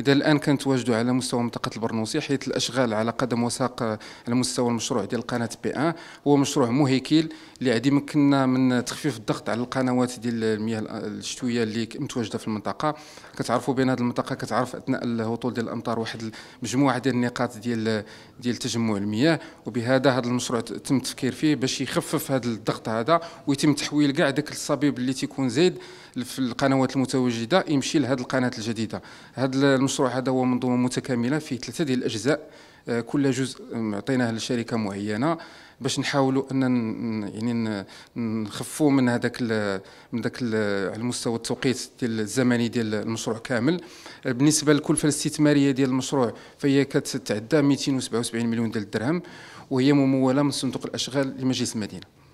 اذا الان كنتواجدوا على مستوى منطقه البرنوسي حيث الاشغال على قدم وساق على مستوى المشروع ديال قناه بي ان هو مشروع مهيكل اللي غادي يمكننا من تخفيف الضغط على القنوات ديال المياه الشتويه اللي متواجده في المنطقه كتعرفوا بان هذه المنطقه كتعرف اثناء الهطول ديال الامطار واحد المجموعه ديال النقاط ديال ديال تجمع المياه وبهذا هذا المشروع تم التفكير فيه باش يخفف هذا الضغط هذا ويتم تحويل كاع داك الصبيب اللي تيكون زايد في القنوات المتواجده يمشي لهذه القناه الجديده هذا المشروع هذا هو منظومه متكامله فيه ثلاثه ديال الاجزاء آه، كل جزء عطيناه لشركه معينه باش نحاولوا ان يعني نخفوا من هذاك من ذاك على المستوى التوقيت ديال الزمني ديال المشروع كامل آه، بالنسبه للكلفه الاستثماريه ديال المشروع فهي كتتعدى 277 مليون ديال الدرهم وهي مموله من صندوق الاشغال لمجلس المدينه